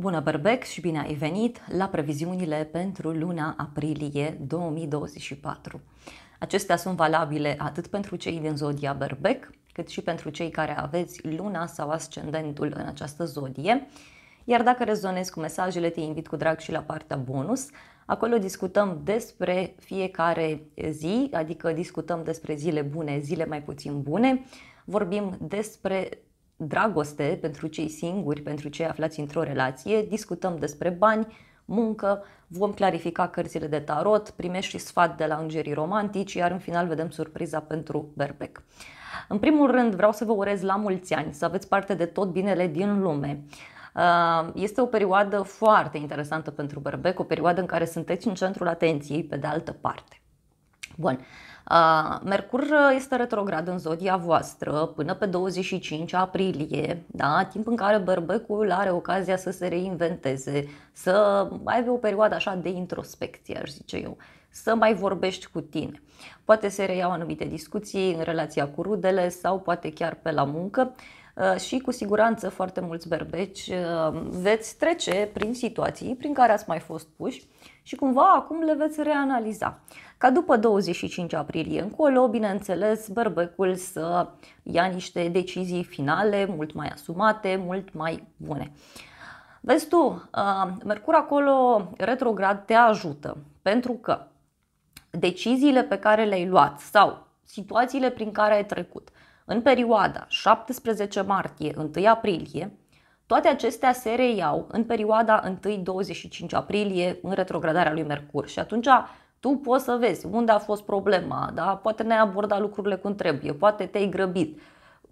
Bună Berbec și bine ai venit la previziunile pentru luna aprilie 2024. Acestea sunt valabile atât pentru cei din zodia Berbec, cât și pentru cei care aveți luna sau ascendentul în această zodie. Iar dacă rezonezi cu mesajele, te invit cu drag și la partea bonus. Acolo discutăm despre fiecare zi, adică discutăm despre zile bune, zile mai puțin bune, vorbim despre dragoste, pentru cei singuri, pentru cei aflați într-o relație, discutăm despre bani, muncă, vom clarifica cărțile de tarot, primești și sfat de la îngerii romantici, iar în final vedem surpriza pentru Berbec. În primul rând vreau să vă urez la mulți ani, să aveți parte de tot binele din lume. Uh, este o perioadă foarte interesantă pentru Berbec, o perioadă în care sunteți în centrul atenției pe de altă parte. Bun. Uh, Mercur uh, este retrograd în zodia voastră până pe 25 aprilie, da? timp în care berbecul are ocazia să se reinventeze, să aibă o perioadă așa de introspecție, aș zice eu, să mai vorbești cu tine. Poate se reiau anumite discuții în relația cu rudele sau poate chiar pe la muncă uh, și cu siguranță foarte mulți berbeci veți trece prin situații prin care ați mai fost puși și cumva acum le veți reanaliza. Ca după 25 aprilie încolo, bineînțeles, Berbecul să ia niște decizii finale mult mai asumate, mult mai bune. Vezi tu, Mercur acolo retrograd te ajută pentru că deciziile pe care le-ai luat sau situațiile prin care ai trecut în perioada 17 martie-1 aprilie toate acestea se reiau în perioada 1-25 aprilie în retrogradarea lui Mercur și atunci tu poți să vezi unde a fost problema, da? poate ne ai abordat lucrurile cum trebuie, poate te-ai grăbit,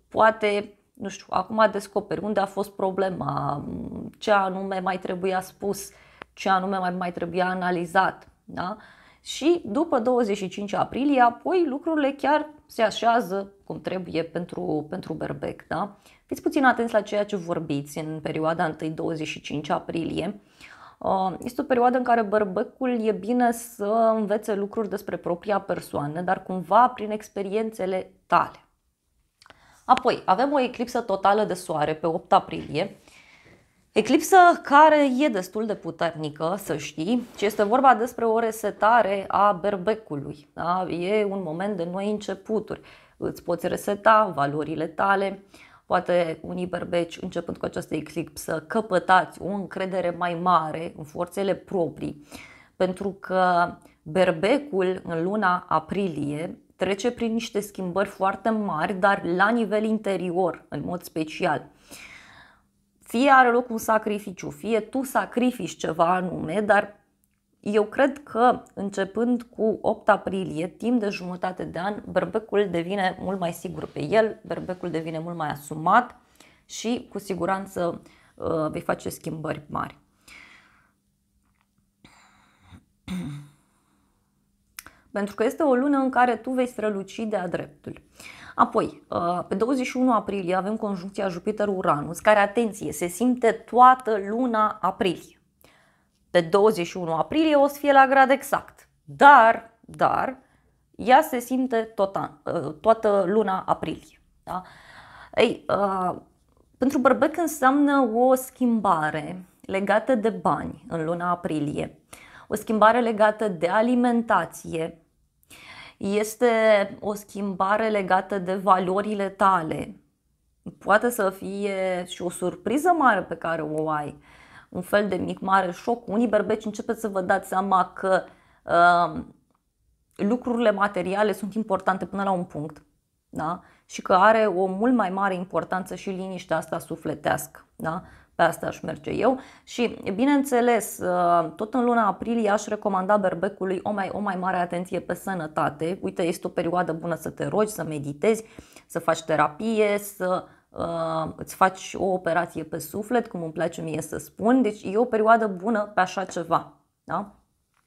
poate, nu știu, acum descoperi unde a fost problema, ce anume mai trebuia spus, ce anume mai, mai trebuia analizat. Da? Și după 25 aprilie, apoi lucrurile chiar se așează cum trebuie pentru, pentru berbec. Da? Fiți puțin atenți la ceea ce vorbiți în perioada 1-25 aprilie. Uh, este o perioadă în care bărbăcul e bine să învețe lucruri despre propria persoană, dar cumva prin experiențele tale. Apoi, avem o eclipsă totală de soare pe 8 aprilie, Eclipsă care e destul de puternică, să știi, și este vorba despre o resetare a berbecului. Da? E un moment de noi începuturi. Îți poți reseta valorile tale, poate unii berbeci, începând cu această eclipsă, căpătați o încredere mai mare în forțele proprii, pentru că berbecul în luna aprilie trece prin niște schimbări foarte mari, dar la nivel interior, în mod special. Fie are loc un sacrificiu, fie tu sacrifici ceva anume, dar eu cred că începând cu 8 aprilie, timp de jumătate de an, berbecul devine mult mai sigur pe el, berbecul devine mult mai asumat și cu siguranță uh, vei face schimbări mari. Pentru că este o lună în care tu vei străluci de-a dreptul. Apoi, uh, pe 21 aprilie avem conjuncția Jupiter-Uranus, care, atenție, se simte toată luna aprilie pe 21 aprilie o să fie la grad exact. Dar, dar, ea se simte an, uh, toată luna aprilie. Da? Ei, uh, pentru bărbec înseamnă o schimbare legată de bani în luna aprilie, o schimbare legată de alimentație, este o schimbare legată de valorile tale. Poate să fie și o surpriză mare pe care o ai un fel de mic mare șoc. Unii berbeci începeți să vă dați seama că uh, lucrurile materiale sunt importante până la un punct da? și că are o mult mai mare importanță și liniștea asta sufletească. Da? Pe asta aș merge eu și bineînțeles, uh, tot în luna aprilie aș recomanda berbecului o mai, o mai mare atenție pe sănătate. Uite, este o perioadă bună să te rogi, să meditezi, să faci terapie, să Uh, îți faci o operație pe suflet, cum îmi place mie să spun, deci e o perioadă bună pe așa ceva. Da?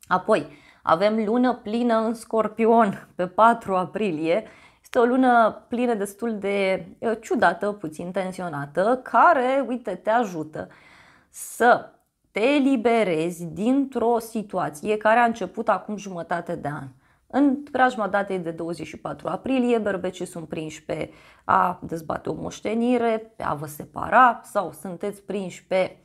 Apoi, avem lună plină în scorpion pe 4 aprilie. Este o lună plină destul de uh, ciudată, puțin tensionată, care, uite, te ajută să te eliberezi dintr-o situație care a început acum jumătate de an. În preajma datei de 24 aprilie, berbecii sunt prinși pe a dezbate o moștenire, pe a vă separa sau sunteți prinși pe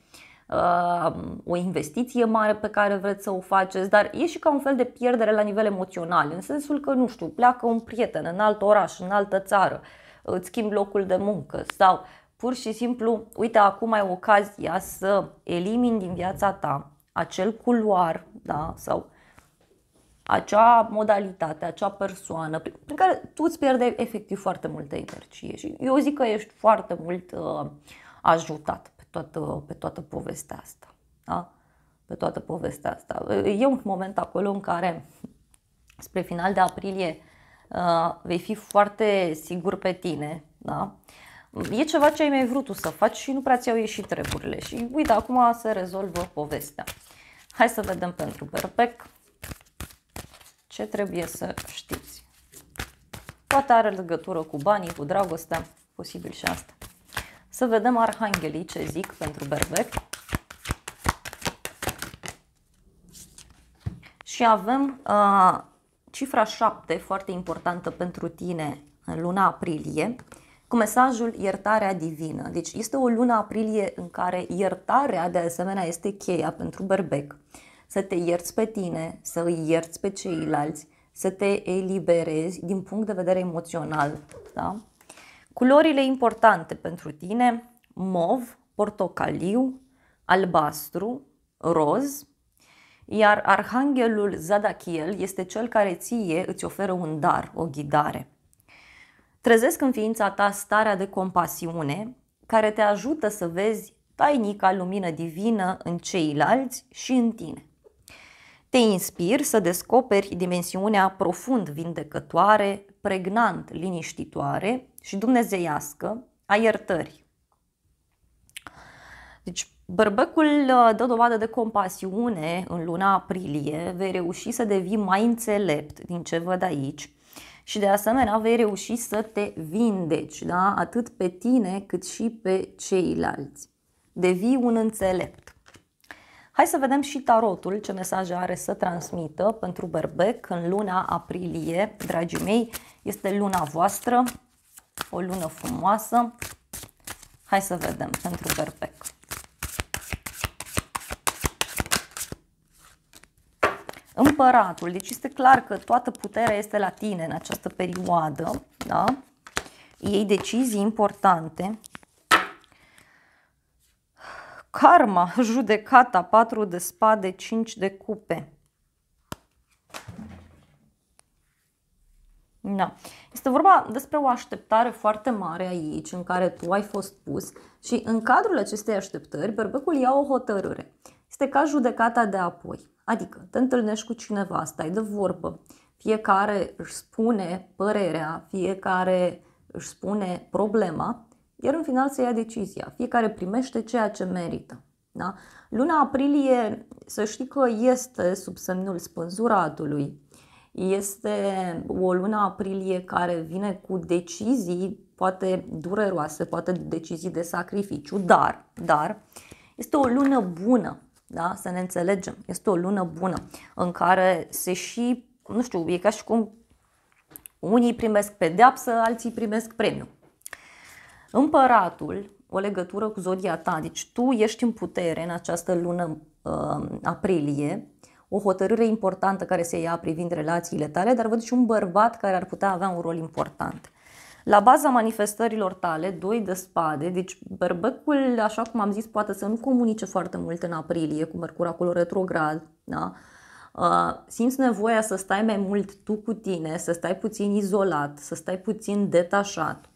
uh, o investiție mare pe care vreți să o faceți, dar e și ca un fel de pierdere la nivel emoțional, în sensul că, nu știu, pleacă un prieten în alt oraș, în altă țară, îți schimbi locul de muncă sau pur și simplu, uite, acum ai ocazia să elimini din viața ta acel culoar da, sau acea modalitate, acea persoană, prin care tu îți pierde efectiv foarte multă energie și eu zic că ești foarte mult uh, ajutat pe toată, pe toată povestea asta. Da? Pe toată povestea asta. E un moment acolo în care, spre final de aprilie, uh, vei fi foarte sigur pe tine. Da? E ceva ce ai mai vrut tu să faci și nu prea ți-au ieșit treburile. Și uite, acum se rezolvă povestea. Hai să vedem pentru Berbec ce trebuie să știți. Poate are legătură cu banii, cu dragostea, posibil și asta. Să vedem arhanghelii ce zic pentru berbec. Și avem uh, cifra 7, foarte importantă pentru tine în luna aprilie, cu mesajul iertarea divină. Deci este o lună aprilie în care iertarea de asemenea este cheia pentru berbec să te ierți pe tine, să îi ierți pe ceilalți, să te eliberezi din punct de vedere emoțional. Da? Culorile importante pentru tine, mov, portocaliu, albastru, roz, iar arhanghelul Zadachiel este cel care ție îți oferă un dar, o ghidare. Trezesc în ființa ta starea de compasiune care te ajută să vezi tainica lumină divină în ceilalți și în tine te inspir să descoperi dimensiunea profund vindecătoare, pregnant liniștitoare și dumnezeiască a iertării. Deci, bărbăcul uh, dă dovadă de compasiune în luna aprilie, vei reuși să devii mai înțelept din ce văd aici și de asemenea vei reuși să te vindeci, da? atât pe tine cât și pe ceilalți. Devii un înțelept. Hai să vedem și tarotul, ce mesaje are să transmită pentru berbec în luna aprilie, dragii mei. Este luna voastră, o lună frumoasă. Hai să vedem pentru berbec. Împăratul, deci este clar că toată puterea este la tine în această perioadă, da? Iei decizii importante, Karma, judecata, 4 de spade, 5 de cupe. Da. Este vorba despre o așteptare foarte mare aici, în care tu ai fost pus și în cadrul acestei așteptări, berbecul ia o hotărâre. Este ca judecata de apoi. Adică te întâlnești cu cineva, stai de vorbă, fiecare își spune părerea, fiecare își spune problema iar în final se ia decizia. Fiecare primește ceea ce merită. Da? Luna aprilie, să știi că este sub semnul spânzuratului. Este o lună aprilie care vine cu decizii poate dureroase, poate decizii de sacrificiu, dar, dar este o lună bună, da? să ne înțelegem. Este o lună bună în care se și, nu știu, e ca și cum unii primesc pedeapsă, alții primesc premiu. Împăratul, o legătură cu zodia ta, deci tu ești în putere în această lună uh, aprilie, o hotărâre importantă care se ia privind relațiile tale, dar văd și un bărbat care ar putea avea un rol important. La baza manifestărilor tale, doi de spade, deci bărbăcul, așa cum am zis, poate să nu comunice foarte mult în aprilie cu Mercur acolo retrograd, da? Uh, simți nevoia să stai mai mult tu cu tine, să stai puțin izolat, să stai puțin detașat,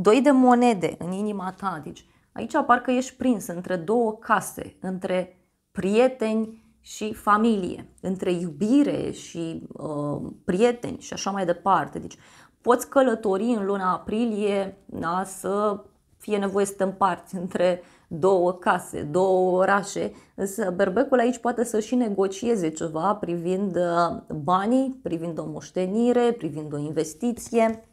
doi de monede în inima ta. Deci aici parcă ești prins între două case, între prieteni și familie, între iubire și uh, prieteni și așa mai departe. Deci poți călători în luna aprilie da, să fie nevoie să te împarți între două case, două orașe, însă berbecul aici poate să și negocieze ceva privind uh, banii, privind o moștenire, privind o investiție.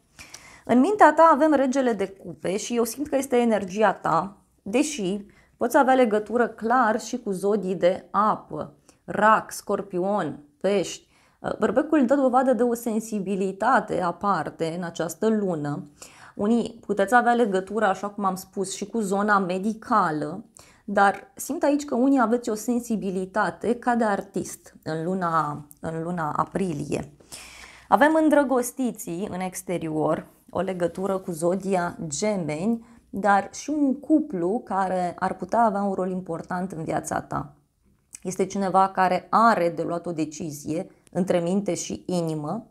În mintea ta avem regele de cupe și eu simt că este energia ta, deși poți avea legătură clar și cu zodii de apă, rac, scorpion, pești. Uh, Berbecul dă dovadă de o sensibilitate aparte în această lună. Unii puteți avea legătură, așa cum am spus, și cu zona medicală, dar simt aici că unii aveți o sensibilitate ca de artist în luna, în luna aprilie. Avem îndrăgostiții în exterior, o legătură cu zodia gemeni, dar și un cuplu care ar putea avea un rol important în viața ta. Este cineva care are de luat o decizie între minte și inimă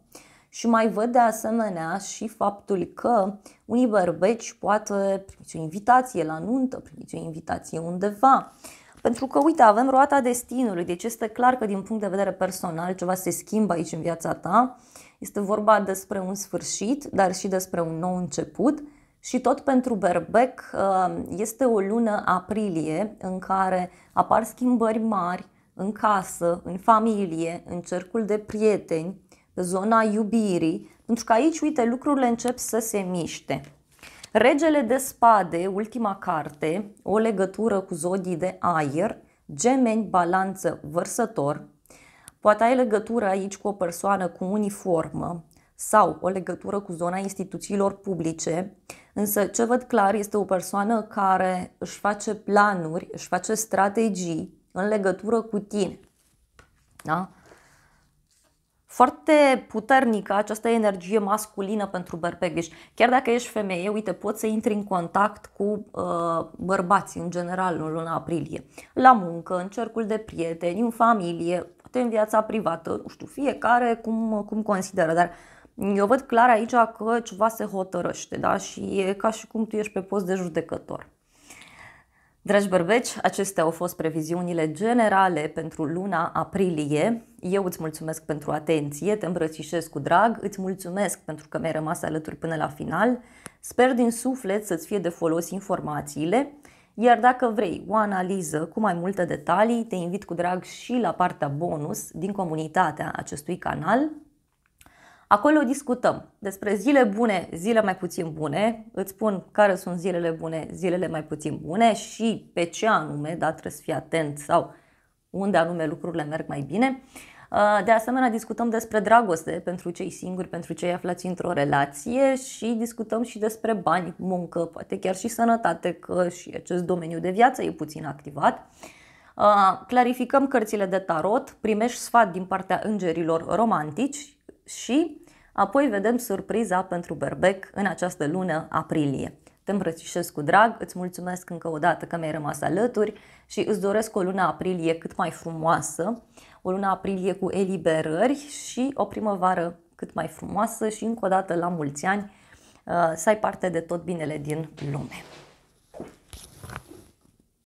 și mai văd de asemenea și faptul că unii bărbeci poate primiți o invitație la nuntă, primiți o invitație undeva, uh, pentru că, uite, avem roata destinului, deci este clar că din punct de vedere personal ceva se schimbă aici în viața ta. Este vorba despre un sfârșit, dar și despre un nou început. Și tot pentru Berbec uh, este o lună aprilie în care apar schimbări mari în casă, în familie, în cercul de prieteni, pe zona iubirii, pentru că aici, uite, lucrurile încep să se miște. Regele de spade, ultima carte, o legătură cu zodii de aer, gemeni, balanță, vărsător. Poate ai legătură aici cu o persoană cu uniformă sau o legătură cu zona instituțiilor publice, însă ce văd clar este o persoană care își face planuri, își face strategii în legătură cu tine. Da? foarte puternică această energie masculină pentru berbec. Deci chiar dacă ești femeie, uite, poți să intri în contact cu uh, bărbați în general în luna aprilie. La muncă, în cercul de prieteni, în familie, poate în viața privată, nu știu, fiecare cum, cum consideră, dar eu văd clar aici că ceva se hotărăște da? și e ca și cum tu ești pe post de judecător. Dragi bărbeci, acestea au fost previziunile generale pentru luna aprilie. Eu îți mulțumesc pentru atenție, te îmbrățișez cu drag, îți mulțumesc pentru că mi-ai rămas alături până la final, sper din suflet să-ți fie de folos informațiile, iar dacă vrei o analiză cu mai multe detalii, te invit cu drag și la partea bonus din comunitatea acestui canal. Acolo discutăm despre zile bune, zile mai puțin bune, îți spun care sunt zilele bune, zilele mai puțin bune și pe ce anume, da, trebuie să fii atent sau unde anume lucrurile merg mai bine. Uh, de asemenea, discutăm despre dragoste pentru cei singuri, pentru cei aflați într-o relație și discutăm și despre bani, muncă, poate chiar și sănătate, că și acest domeniu de viață e puțin activat. Uh, clarificăm cărțile de tarot, primești sfat din partea îngerilor romantici și apoi vedem surpriza pentru berbec în această lună aprilie. Te îmbrățișez cu drag, îți mulțumesc încă o dată că mi-ai rămas alături și îți doresc o lună aprilie cât mai frumoasă, o lună aprilie cu eliberări și o primăvară cât mai frumoasă și încă o dată la mulți ani uh, să ai parte de tot binele din lume.